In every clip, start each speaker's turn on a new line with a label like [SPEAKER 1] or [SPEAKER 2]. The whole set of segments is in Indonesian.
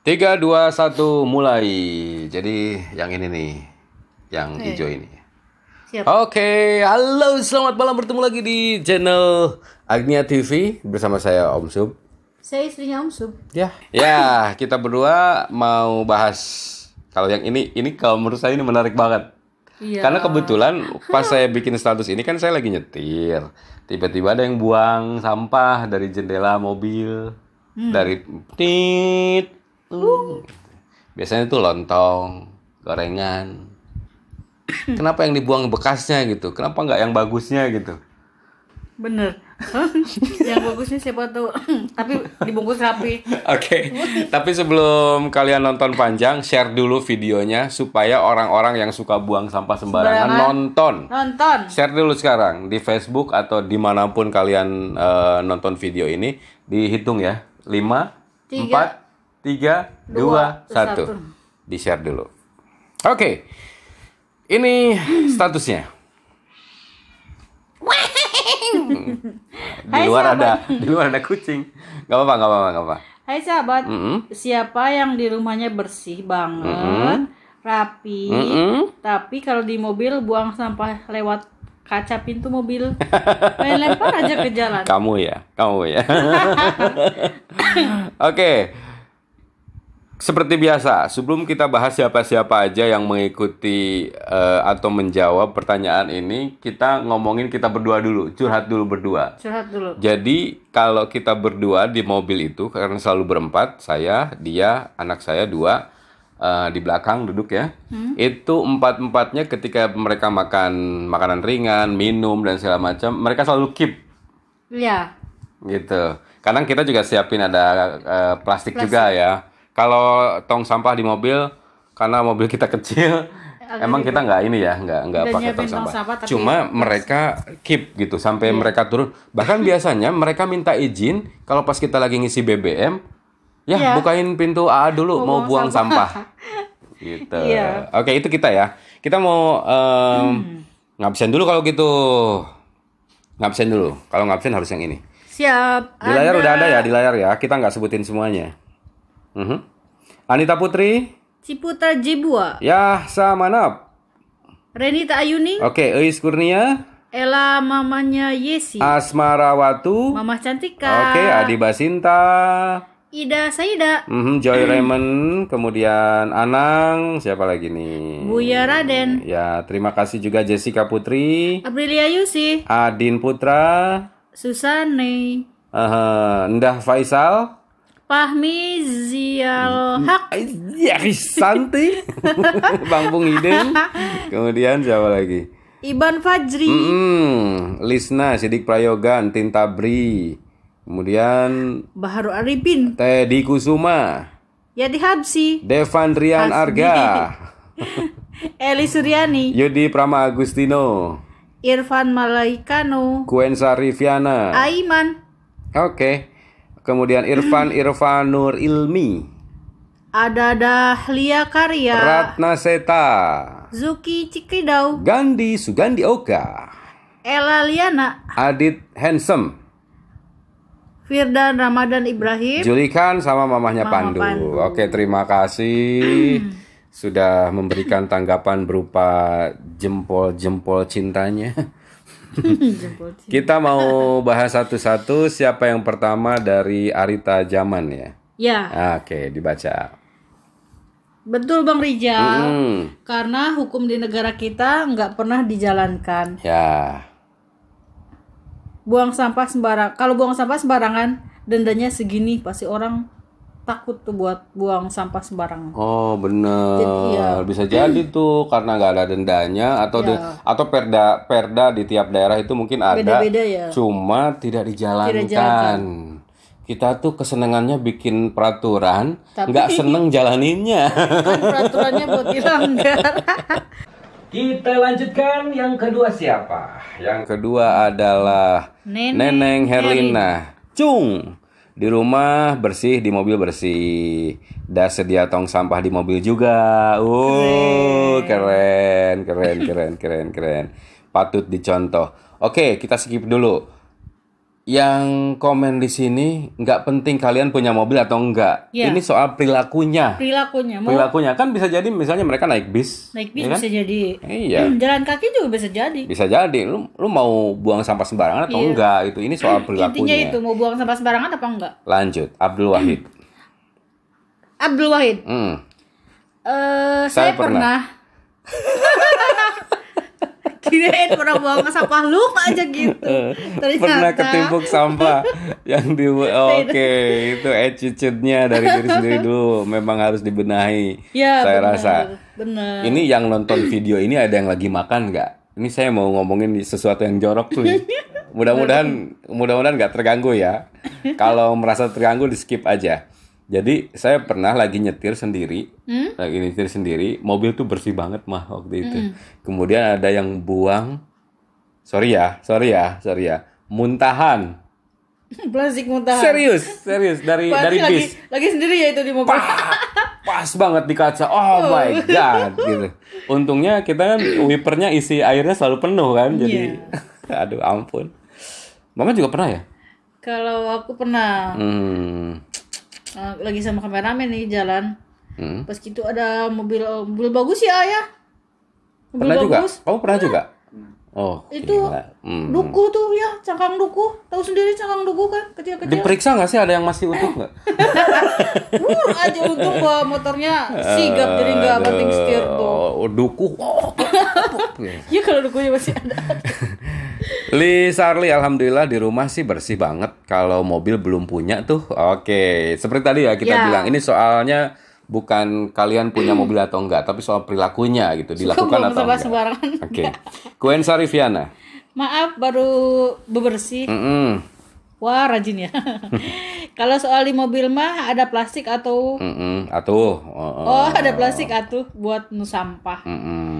[SPEAKER 1] tiga dua satu mulai. Jadi yang ini nih, yang okay. hijau ini. Oke, okay. halo, selamat malam bertemu lagi di channel Agnia TV bersama saya Om Sub.
[SPEAKER 2] Saya istrinya Om Sub.
[SPEAKER 1] Ya, ya kita berdua mau bahas kalau yang ini, ini kalau menurut saya ini menarik banget. Iya. Karena kebetulan pas saya bikin status ini kan saya lagi nyetir. Tiba-tiba ada yang buang sampah dari jendela mobil. Hmm. Dari tit Uh. Biasanya itu lontong, gorengan. Kenapa yang dibuang bekasnya gitu? Kenapa nggak yang bagusnya gitu?
[SPEAKER 2] Bener. yang bagusnya siapa tuh? Tapi dibungkus rapi. Oke.
[SPEAKER 1] Okay. Tapi sebelum kalian nonton panjang, share dulu videonya supaya orang-orang yang suka buang sampah sembarangan, sembarangan. nonton. Nonton. Share dulu sekarang di Facebook atau dimanapun kalian uh, nonton video ini, dihitung ya. lima empat tiga, dua, satu. Di share dulu. Oke, okay. ini statusnya.
[SPEAKER 2] di luar ada,
[SPEAKER 1] di luar ada kucing. Gak apa-apa, gak apa-apa, gak apa.
[SPEAKER 2] Hai sahabat, mm -hmm. siapa yang di rumahnya bersih banget, mm -hmm. rapi, mm -hmm. tapi kalau di mobil buang sampah lewat kaca pintu mobil main lempar aja ke jalan
[SPEAKER 1] kamu ya kamu ya oke okay. Seperti biasa, sebelum kita bahas siapa-siapa aja yang mengikuti uh, atau menjawab pertanyaan ini, kita ngomongin kita berdua dulu, curhat dulu berdua. Curhat dulu. Jadi kalau kita berdua di mobil itu, karena selalu berempat, saya, dia, anak saya dua, uh, di belakang duduk ya. Hmm? Itu empat-empatnya ketika mereka makan makanan ringan, minum dan segala macam, mereka selalu keep. Iya. Gitu. Kadang kita juga siapin ada uh, eh, plastik, plastik juga ya kalau tong sampah di mobil karena mobil kita kecil Agar emang kita nggak ini ya nggak nggak pakai tong sampah, sampah cuma mereka keep gitu sampai yeah. mereka turun bahkan biasanya mereka minta izin kalau pas kita lagi ngisi BBM ya yeah. bukain pintu AA dulu mau, mau buang sampah, sampah. gitu yeah. oke itu kita ya kita mau um, hmm. ngabsen dulu kalau gitu ngabsen dulu kalau ngabsen harus yang ini
[SPEAKER 2] siap di layar ada. udah ada ya
[SPEAKER 1] di layar ya kita nggak sebutin semuanya Mm -hmm. Anita Putri. Ciputra ya sama Manap.
[SPEAKER 2] Renita Ayuni.
[SPEAKER 1] Oke, okay, Eis Kurnia.
[SPEAKER 2] Ella mamanya Yesi.
[SPEAKER 1] Asmara Asmarawatu.
[SPEAKER 2] Mama Cantika. Oke, okay, Adi Basinta. Ida Saida.
[SPEAKER 1] Mm -hmm, Joy Raymond, kemudian Anang, siapa lagi nih?
[SPEAKER 2] Buya Raden.
[SPEAKER 1] Ya, terima kasih juga Jessica Putri.
[SPEAKER 2] Aprilia Yusi.
[SPEAKER 1] Adin Putra.
[SPEAKER 2] Susane.
[SPEAKER 1] Uh, Ndah Faisal.
[SPEAKER 2] Fahmi Ya
[SPEAKER 1] Santi Bang Bung Hideng Kemudian siapa lagi?
[SPEAKER 2] Iban Fajri mm
[SPEAKER 1] -mm. Lisna Sidik Prayogan Tintabri Kemudian
[SPEAKER 2] Baharu Arifin
[SPEAKER 1] Teddy Kusuma
[SPEAKER 2] Yadi Habsi
[SPEAKER 1] Devan Rian Hasbi. Arga
[SPEAKER 2] Eli Suryani
[SPEAKER 1] Yudi Prama Agustino
[SPEAKER 2] Irfan Malaikano
[SPEAKER 1] Kuensa Riviana Aiman Oke okay. Kemudian Irfan Irfanur Ilmi.
[SPEAKER 2] Ada Dahlia Karya.
[SPEAKER 1] Ratna Seta.
[SPEAKER 2] Zuki Cikidau.
[SPEAKER 1] Gandhi Sugandi Oka.
[SPEAKER 2] Ella Liana.
[SPEAKER 1] Adit Handsome.
[SPEAKER 2] Firdan Ramadan Ibrahim.
[SPEAKER 1] Julikan sama mamahnya Mama Pandu. Pandu. Oke, terima kasih sudah memberikan tanggapan berupa jempol-jempol cintanya. Kita mau bahas satu-satu siapa yang pertama dari Arita Jaman ya? Ya. Ah, oke, dibaca.
[SPEAKER 2] Betul Bang Rijal. Mm. Karena hukum di negara kita nggak pernah dijalankan. Ya. Buang sampah sembarangan. Kalau buang sampah sembarangan, dendanya segini pasti orang takut tuh buat buang sampah sembarang
[SPEAKER 1] Oh benar. Ya. Bisa jadi tuh karena nggak ada dendanya atau ya. de, atau perda perda di tiap daerah itu mungkin ada. Beda-beda ya. Cuma tidak dijalankan. Tidak Kita tuh kesenangannya bikin peraturan, nggak seneng jalaninnya. Kan peraturannya buat dilanggar. Kita lanjutkan yang kedua siapa? Yang kedua adalah Neneng, Neneng Herlina. Herlina. Cung di rumah bersih, di mobil bersih. Dah sedia tong sampah di mobil juga. Uh, keren, keren, keren, keren, keren. Patut dicontoh. Oke, kita skip dulu yang komen di sini nggak penting kalian punya mobil atau enggak. Ya. Ini soal perilakunya.
[SPEAKER 2] Perilakunya. Mau...
[SPEAKER 1] Perilakunya kan bisa jadi misalnya mereka naik bis. Naik ya bis ya kan? bisa jadi. Iya. Hmm,
[SPEAKER 2] jalan kaki juga bisa jadi.
[SPEAKER 1] Bisa jadi. Lu lu mau buang sampah sembarangan atau iya. enggak itu. Ini soal perilakunya. Intinya itu
[SPEAKER 2] mau buang sampah sembarangan atau enggak?
[SPEAKER 1] Lanjut, Abdul Wahid. Abdul Wahid. Hmm.
[SPEAKER 2] Uh, saya, saya pernah. pernah. kirain pernah buang sampah lupa aja gitu
[SPEAKER 1] eh, Ternyata. pernah ketimbuk sampah yang di oke okay. itu attitude-nya dari diri sendiri dulu memang harus dibenahi ya, saya benar, rasa benar ini yang nonton video ini ada yang lagi makan nggak ini saya mau ngomongin sesuatu yang jorok tuh mudah-mudahan mudah-mudahan nggak terganggu ya kalau merasa terganggu di skip aja jadi saya pernah lagi nyetir sendiri, hmm? lagi nyetir sendiri, mobil tuh bersih banget mah waktu itu. Hmm. Kemudian ada yang buang, sorry ya, sorry ya, sorry ya, muntahan.
[SPEAKER 2] Plastik muntahan. Serius,
[SPEAKER 1] serius dari Pasti dari bis.
[SPEAKER 2] Lagi sendiri ya itu di mobil. Pah,
[SPEAKER 1] pas banget di kaca. Oh, oh my god, gitu. Untungnya kita kan wipernya isi airnya selalu penuh kan, jadi yeah. aduh ampun. Mama juga pernah ya?
[SPEAKER 2] Kalau aku pernah.
[SPEAKER 1] Hmm
[SPEAKER 2] Eh, lagi sama kameramen nih jalan hmm. pas gitu ada mobil mobil bagus ya ayah mobil pernah bagus. juga
[SPEAKER 1] kamu pernah ya. juga Oh, itu hmm. duku
[SPEAKER 2] tuh ya, cangkang duku. Tahu sendiri cangkang duku kan, kecil-kecil. Diperiksa nggak
[SPEAKER 1] sih ada yang masih utuh nggak?
[SPEAKER 2] uh, aja untung gua motornya sigap jadi nggak banting setir
[SPEAKER 1] tuh. Oh, Duku.
[SPEAKER 2] Iya kalau dukunya masih ada.
[SPEAKER 1] Li Sarli alhamdulillah di rumah sih bersih banget. Kalau mobil belum punya tuh. Oke, okay. seperti tadi ya kita ya. bilang ini soalnya bukan kalian punya mobil atau enggak, tapi soal perilakunya gitu dilakukan atau enggak. Sembarangan. Oke. Okay. Sarifiana.
[SPEAKER 2] Maaf baru bebersih. Mm -mm. Wah rajin ya. Kalau soal di mobil mah ada plastik atau
[SPEAKER 1] mm -mm. atuh. Oh, oh, ada plastik
[SPEAKER 2] atuh buat nusampah. Mm -mm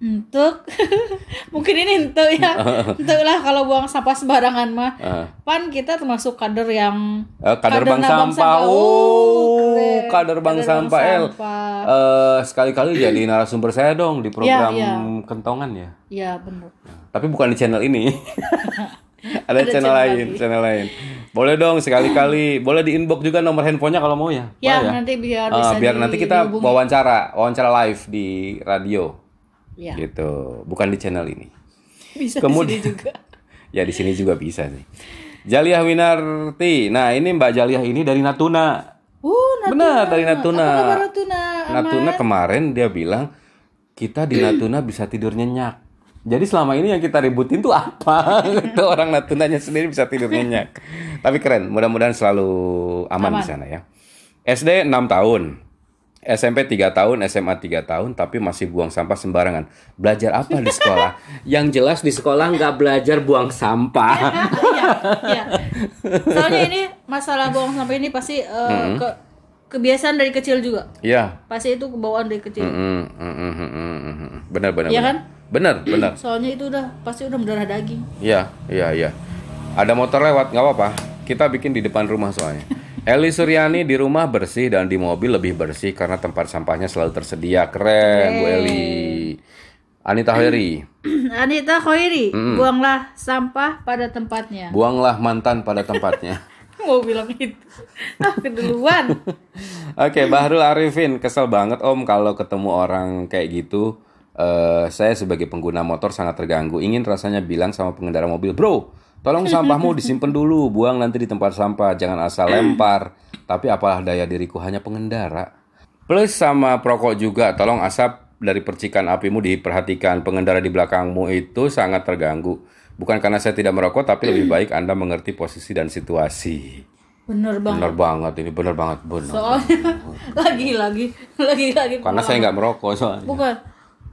[SPEAKER 2] untuk mungkin ini untuk ya untuk lah kalau buang sampah sembarangan mah ah. pan kita termasuk kader yang
[SPEAKER 1] eh, kader, kader bang, sampah. bang oh, oh kader, kader bang sampah el uh, sekali-kali jadi narasumber saya dong di ya, program ya, ya. kentongan ya
[SPEAKER 2] ya benar
[SPEAKER 1] nah, tapi bukan di channel ini ada, ada channel, channel lain lagi. channel lain boleh dong sekali-kali boleh di inbox juga nomor handphonenya kalau mau ya ya, ya? nanti biar uh, biar nanti kita wawancara wawancara live di radio ya. gitu bukan di channel ini bisa kemudian di sini juga ya di sini juga bisa sih Jaliah Winarti nah ini Mbak Jaliah ini dari Natuna uh, benar dari Natuna Apa Natuna Aman. Natuna kemarin dia bilang kita di Natuna bisa tidur nyenyak jadi selama ini yang kita ributin tuh apa? itu orang Natunanya sendiri bisa tidur nyenyak. Tapi keren, mudah-mudahan selalu aman, aman di sana ya. SD 6 tahun. SMP 3 tahun, SMA 3 tahun, tapi masih buang sampah sembarangan. Belajar apa di sekolah? Yang jelas di sekolah nggak belajar buang sampah. Iya, iya. iya. Soalnya ini
[SPEAKER 2] masalah buang sampah ini pasti uh, mm -hmm. ke kebiasaan dari kecil juga. Iya. Yeah. Pasti itu kebawaan dari kecil.
[SPEAKER 1] Mm -hmm. Benar, benar. Iya kan? Benar, benar.
[SPEAKER 2] Soalnya itu udah pasti udah mendarah daging.
[SPEAKER 1] Iya, iya, iya. Ada motor lewat nggak apa-apa. Kita bikin di depan rumah soalnya. Eli Suryani di rumah bersih dan di mobil lebih bersih karena tempat sampahnya selalu tersedia. Keren, Bu Eli. Anita Khairi.
[SPEAKER 2] Anita Khairi. mm. buanglah sampah pada tempatnya.
[SPEAKER 1] Buanglah mantan pada tempatnya.
[SPEAKER 2] Mau bilang itu. Ah, keduluan. Oke,
[SPEAKER 1] okay, Bahrul Arifin, kesel banget Om kalau ketemu orang kayak gitu. Uh, saya sebagai pengguna motor sangat terganggu. Ingin rasanya bilang sama pengendara mobil, "Bro, Tolong sampahmu disimpan dulu, buang nanti di tempat sampah, jangan asal hmm. lempar. Tapi apalah daya diriku hanya pengendara. Plus sama perokok juga, tolong asap dari percikan apimu diperhatikan. Pengendara di belakangmu itu sangat terganggu. Bukan karena saya tidak merokok, tapi lebih hmm. baik Anda mengerti posisi dan situasi.
[SPEAKER 2] Bener banget. Bener
[SPEAKER 1] banget ini bener banget bener.
[SPEAKER 2] Soalnya lagi lagi lagi lagi. Karena saya
[SPEAKER 1] nggak merokok soalnya.
[SPEAKER 2] Bukan.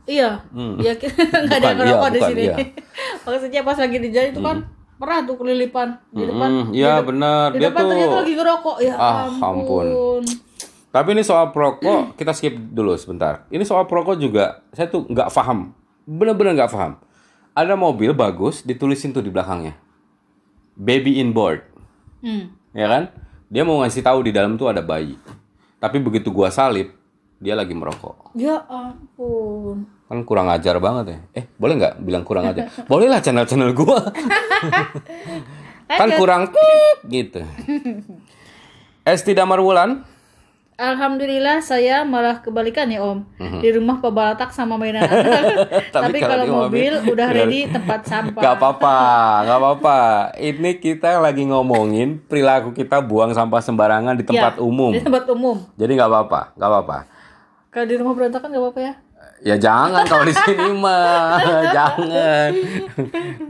[SPEAKER 2] Iya. Hmm. Ya nggak ada merokok iya, di sini. Iya. Maksudnya pas lagi di jalan itu kan hmm. kan pernah tuh kelilipan
[SPEAKER 1] di depan. Mm -hmm. Iya de benar. Di dia depan tuh... ternyata lagi
[SPEAKER 2] ngerokok ya. Ah, ampun. ampun.
[SPEAKER 1] Tapi ini soal perokok mm. kita skip dulu sebentar. Ini soal perokok juga saya tuh nggak paham, bener-bener nggak paham. Ada mobil bagus ditulisin tuh di belakangnya, baby in board, Mm. ya kan? Dia mau ngasih tahu di dalam tuh ada bayi. Tapi begitu gua salip, dia lagi merokok.
[SPEAKER 2] Ya ampun
[SPEAKER 1] kan kurang ajar banget ya eh boleh nggak bilang kurang ajar boleh lah channel-channel gua kan kurang gitu Esti Damar Wulan
[SPEAKER 2] Alhamdulillah saya malah kebalikan ya Om. Mhm. Di rumah pebalatak sama mainan
[SPEAKER 1] Tapi, kalau mobil, udah ready
[SPEAKER 2] tempat sampah. Gak
[SPEAKER 1] apa-apa, gak apa-apa. Ini kita lagi ngomongin perilaku kita buang sampah sembarangan di tempat ya, umum. Di
[SPEAKER 2] tempat umum.
[SPEAKER 1] Jadi gak apa-apa, gak apa-apa.
[SPEAKER 2] Kalau di rumah berantakan gak apa-apa ya?
[SPEAKER 1] Ya jangan kalau di sini mah jangan.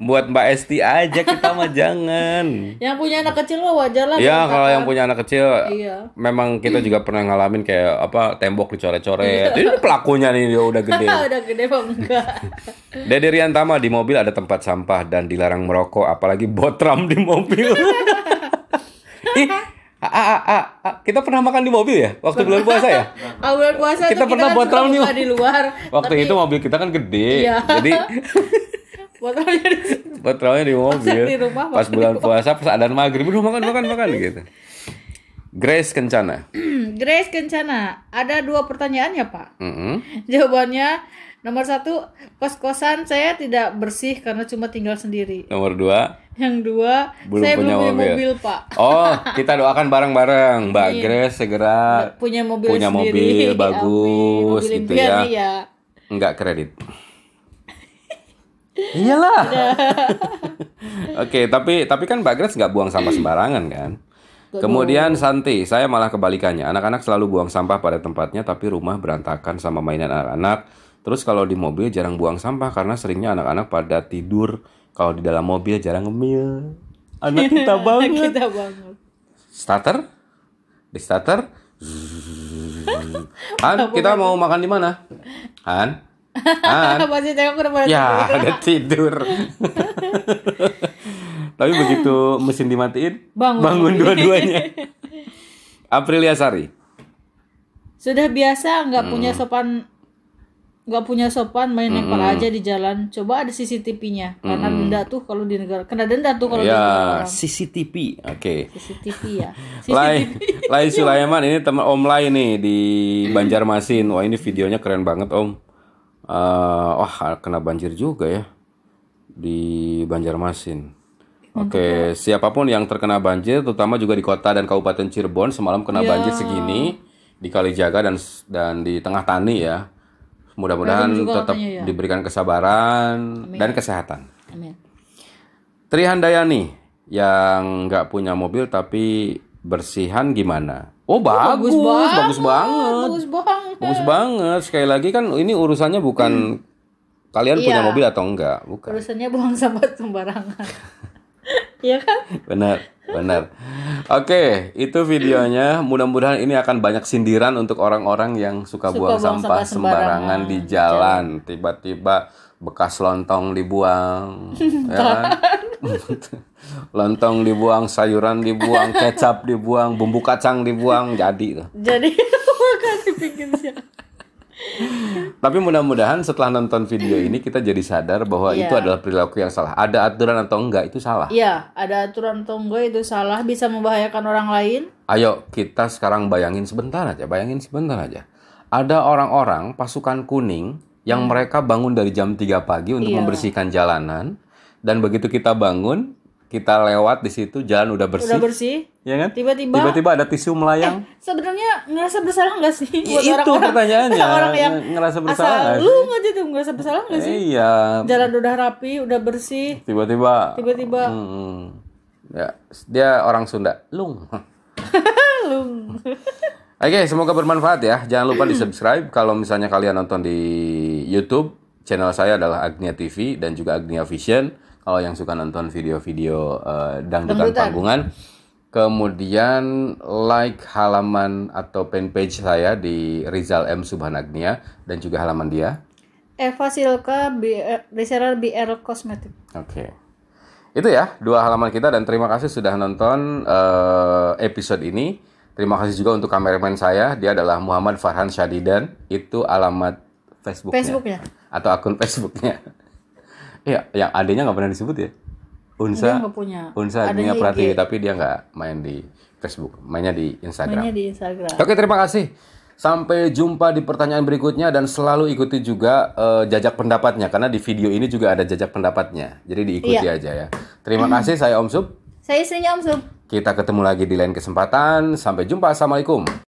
[SPEAKER 1] Buat Mbak Esti aja kita mah jangan.
[SPEAKER 2] Yang punya anak kecil mah wajar lah. Ya kalau yang
[SPEAKER 1] punya anak kecil, iya. memang kita juga pernah ngalamin kayak apa tembok dicoret-coret. Jadi iya. pelakunya nih dia udah gede.
[SPEAKER 2] udah gede apa enggak?
[SPEAKER 1] Dede Riantama di mobil ada tempat sampah dan dilarang merokok, apalagi botram di mobil. Ih, A, ah, a, ah, a, ah, a, kita pernah makan di mobil ya waktu bulan puasa ya.
[SPEAKER 2] Oh, bulan puasa kita, pernah buat kan buat di luar.
[SPEAKER 1] Waktu tapi... itu mobil kita kan gede, iya. jadi
[SPEAKER 2] buat
[SPEAKER 1] di di mobil. Di rumah, pas bulan puasa, pas ada maghrib, udah makan, makan, makan gitu. Grace Kencana.
[SPEAKER 2] Grace Kencana. Ada dua pertanyaan ya Pak. Mm -hmm. Jawabannya nomor satu, kos-kosan saya tidak bersih karena cuma tinggal sendiri.
[SPEAKER 1] Nomor dua,
[SPEAKER 2] yang dua, belum saya punya belum punya mobil. Pak. Oh, kita
[SPEAKER 1] doakan bareng-bareng. Mbak Amin. Iya. Grace segera
[SPEAKER 2] punya mobil punya mobil ya bagus mobil gitu ya. ya.
[SPEAKER 1] Enggak kredit.
[SPEAKER 2] Iyalah.
[SPEAKER 1] Oke, tapi tapi kan Mbak Grace nggak buang sampah sembarangan kan?
[SPEAKER 2] Kemudian
[SPEAKER 1] Santi, saya malah kebalikannya. Anak-anak selalu buang sampah pada tempatnya, tapi rumah berantakan sama mainan anak-anak. Terus kalau di mobil jarang buang sampah karena seringnya anak-anak pada tidur kalau di dalam mobil jarang ngemil. Anak kita banget. Anak kita banget. Starter? Di starter? Han, kita mau makan di mana? Han? Han?
[SPEAKER 2] Masih tengok udah Ya, ada
[SPEAKER 1] tidur. Tapi begitu mesin dimatiin, bangun, bangun dua-duanya. Aprilia Sari.
[SPEAKER 2] Sudah biasa nggak hmm. punya sopan nggak punya sopan main mm -hmm. lempar aja di jalan coba ada CCTV-nya karena mm -hmm. denda tuh kalau di negara kena denda tuh kalau ya, di
[SPEAKER 1] CCTV oke okay.
[SPEAKER 2] CCTV ya Lai Lai Sulaiman
[SPEAKER 1] ini teman Om Lai nih di Banjarmasin wah ini videonya keren banget Om uh, wah kena banjir juga ya di Banjarmasin Oke, okay. siapapun yang terkena banjir, terutama juga di kota dan kabupaten Cirebon, semalam kena yeah. banjir segini di Kalijaga dan dan di Tengah Tani ya Mudah-mudahan tetap ya. diberikan kesabaran Amin. dan kesehatan. Amin. Trihandayani yang nggak punya mobil tapi bersihan gimana? Oh bagus, oh, bagus, bagus, bagus banget. Bagus
[SPEAKER 2] banget. Bagus banget.
[SPEAKER 1] Sekali lagi kan ini urusannya bukan hmm. kalian iya. punya mobil atau enggak, bukan.
[SPEAKER 2] Urusannya buang sampah sembarangan.
[SPEAKER 1] Iya kan? Benar, benar. Oke, itu videonya. Mudah-mudahan ini akan banyak sindiran untuk orang-orang yang suka, suka buang, sampah, sembarangan, di jalan. Tiba-tiba bekas lontong dibuang, ya kan? lontong dibuang, sayuran dibuang, kecap dibuang, bumbu kacang dibuang, jadi
[SPEAKER 2] Jadi makasih bikin siapa?
[SPEAKER 1] Tapi mudah-mudahan setelah nonton video mm-hmm. ini kita jadi sadar bahwa yeah. itu iya. adalah perilaku yang salah. Ada aturan atau enggak itu salah. Iya,
[SPEAKER 2] yeah, ada aturan atau enggak itu salah bisa membahayakan orang lain.
[SPEAKER 1] Ayo kita sekarang bayangin sebentar aja, bayangin sebentar aja. Ada orang-orang pasukan kuning yang hmm. mereka bangun dari jam 3 pagi untuk yeah. membersihkan jalanan dan begitu kita bangun kita lewat di situ jalan udah bersih. Udah bersih. Ya kan? Tiba-tiba tiba-tiba ada tisu melayang.
[SPEAKER 2] Eh, sebenarnya ngerasa bersalah nggak sih iya, buat orang-orang? itu orang, pertanyaannya. Orang, orang yang
[SPEAKER 1] ngerasa bersalah. Asal lu
[SPEAKER 2] nggak gitu ngerasa bersalah nggak sih?
[SPEAKER 1] Iya. Jalan
[SPEAKER 2] udah rapi, udah bersih. Tiba-tiba. Tiba-tiba.
[SPEAKER 1] Hmm, ya, dia orang Sunda. Lung.
[SPEAKER 2] Lung.
[SPEAKER 1] Oke, semoga bermanfaat ya. Jangan lupa di-subscribe kalau misalnya kalian nonton di YouTube. Channel saya adalah Agnia TV dan juga Agnia Vision kalau oh, yang suka nonton video-video uh, dangdutan panggungan kemudian like halaman atau fanpage saya di Rizal M Subhanagnia dan juga halaman dia
[SPEAKER 2] Eva Silka eh, Reseller BR Cosmetic.
[SPEAKER 1] Oke. Itu ya, dua halaman kita dan terima kasih sudah nonton uh, episode ini. Terima kasih juga untuk kameramen saya, dia adalah Muhammad Farhan Shadidan Itu alamat Facebooknya. Facebooknya. Atau akun Facebooknya. Iya, yang adanya nggak pernah disebut ya. Unsa punya.
[SPEAKER 2] Unsa adanya Prati,
[SPEAKER 1] tapi dia nggak main di Facebook, mainnya di Instagram. Mainnya
[SPEAKER 2] di Instagram. Oke,
[SPEAKER 1] terima kasih. Sampai jumpa di pertanyaan berikutnya dan selalu ikuti juga uh, jajak pendapatnya karena di video ini juga ada jajak pendapatnya. Jadi diikuti iya. aja ya. Terima kasih saya Om Sub.
[SPEAKER 2] Saya istrinya Om Sub.
[SPEAKER 1] Kita ketemu lagi di lain kesempatan. Sampai jumpa. Assalamualaikum.